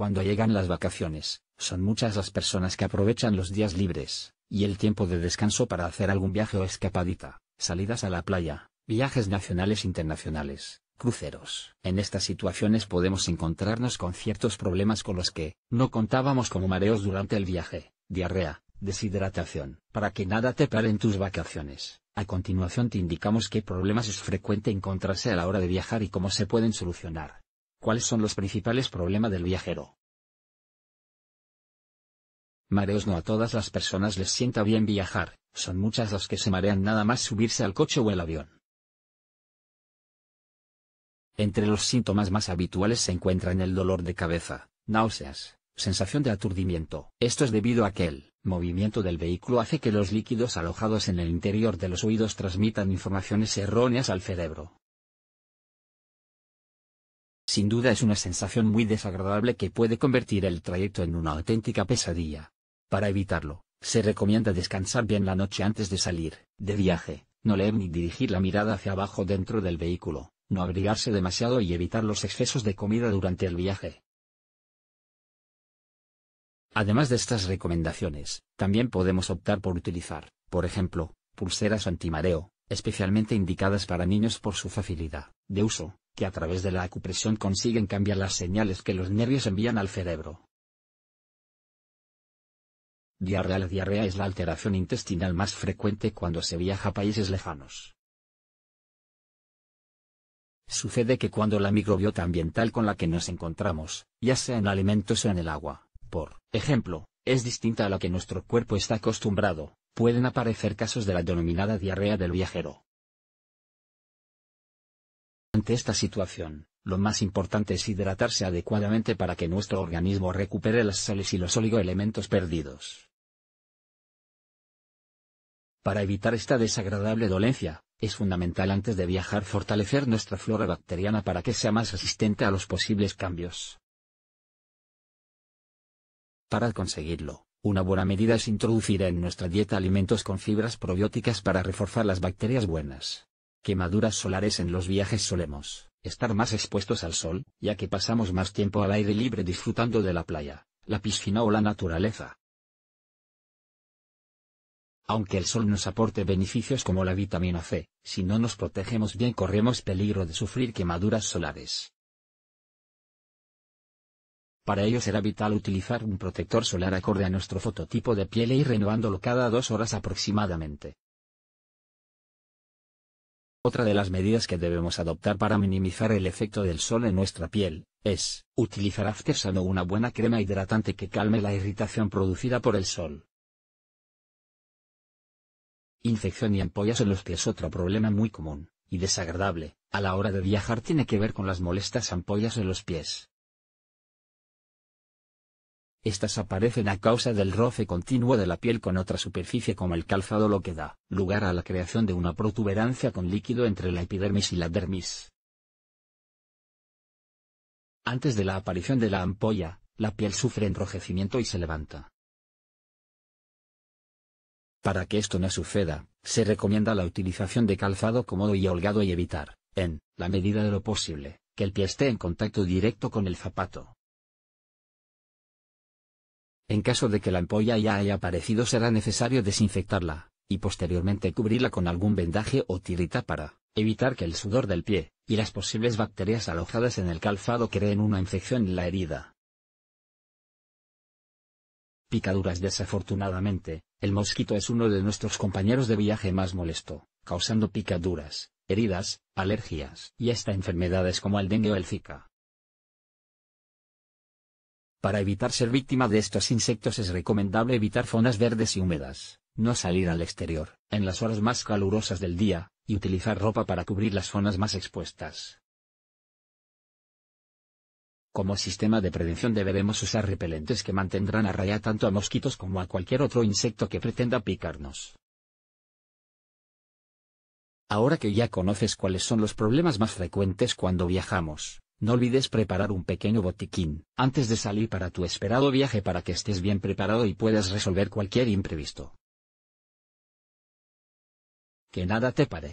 Cuando llegan las vacaciones, son muchas las personas que aprovechan los días libres, y el tiempo de descanso para hacer algún viaje o escapadita, salidas a la playa, viajes nacionales e internacionales, cruceros. En estas situaciones podemos encontrarnos con ciertos problemas con los que no contábamos como mareos durante el viaje, diarrea, deshidratación. Para que nada te pare en tus vacaciones, a continuación te indicamos qué problemas es frecuente encontrarse a la hora de viajar y cómo se pueden solucionar. ¿Cuáles son los principales problemas del viajero? Mareos no a todas las personas les sienta bien viajar, son muchas las que se marean nada más subirse al coche o el avión. Entre los síntomas más habituales se encuentran el dolor de cabeza, náuseas, sensación de aturdimiento. Esto es debido a que el movimiento del vehículo hace que los líquidos alojados en el interior de los oídos transmitan informaciones erróneas al cerebro. Sin duda es una sensación muy desagradable que puede convertir el trayecto en una auténtica pesadilla. Para evitarlo, se recomienda descansar bien la noche antes de salir, de viaje, no leer ni dirigir la mirada hacia abajo dentro del vehículo, no abrigarse demasiado y evitar los excesos de comida durante el viaje. Además de estas recomendaciones, también podemos optar por utilizar, por ejemplo, pulseras antimareo, especialmente indicadas para niños por su facilidad de uso, que a través de la acupresión consiguen cambiar las señales que los nervios envían al cerebro. Diarrea La diarrea es la alteración intestinal más frecuente cuando se viaja a países lejanos. Sucede que cuando la microbiota ambiental con la que nos encontramos, ya sea en alimentos o en el agua, por ejemplo, es distinta a la que nuestro cuerpo está acostumbrado, pueden aparecer casos de la denominada diarrea del viajero. Ante esta situación, lo más importante es hidratarse adecuadamente para que nuestro organismo recupere las sales y los oligoelementos perdidos. Para evitar esta desagradable dolencia, es fundamental antes de viajar fortalecer nuestra flora bacteriana para que sea más resistente a los posibles cambios. Para conseguirlo, una buena medida es introducir en nuestra dieta alimentos con fibras probióticas para reforzar las bacterias buenas quemaduras solares en los viajes solemos estar más expuestos al sol, ya que pasamos más tiempo al aire libre disfrutando de la playa, la piscina o la naturaleza. Aunque el sol nos aporte beneficios como la vitamina C, si no nos protegemos bien corremos peligro de sufrir quemaduras solares. Para ello será vital utilizar un protector solar acorde a nuestro fototipo de piel y e renovándolo cada dos horas aproximadamente. Otra de las medidas que debemos adoptar para minimizar el efecto del sol en nuestra piel, es, utilizar Aftersun o una buena crema hidratante que calme la irritación producida por el sol. Infección y ampollas en los pies otro problema muy común, y desagradable, a la hora de viajar tiene que ver con las molestas ampollas en los pies. Estas aparecen a causa del roce continuo de la piel con otra superficie como el calzado lo que da lugar a la creación de una protuberancia con líquido entre la epidermis y la dermis. Antes de la aparición de la ampolla, la piel sufre enrojecimiento y se levanta. Para que esto no suceda, se recomienda la utilización de calzado cómodo y holgado y evitar, en la medida de lo posible, que el pie esté en contacto directo con el zapato. En caso de que la ampolla ya haya aparecido será necesario desinfectarla, y posteriormente cubrirla con algún vendaje o tirita para evitar que el sudor del pie, y las posibles bacterias alojadas en el calzado creen una infección en la herida. Picaduras Desafortunadamente, el mosquito es uno de nuestros compañeros de viaje más molesto, causando picaduras, heridas, alergias y hasta enfermedades como el dengue o el zika. Para evitar ser víctima de estos insectos es recomendable evitar zonas verdes y húmedas, no salir al exterior, en las horas más calurosas del día, y utilizar ropa para cubrir las zonas más expuestas. Como sistema de prevención debemos usar repelentes que mantendrán a raya tanto a mosquitos como a cualquier otro insecto que pretenda picarnos. Ahora que ya conoces cuáles son los problemas más frecuentes cuando viajamos, no olvides preparar un pequeño botiquín antes de salir para tu esperado viaje para que estés bien preparado y puedas resolver cualquier imprevisto. Que nada te pare.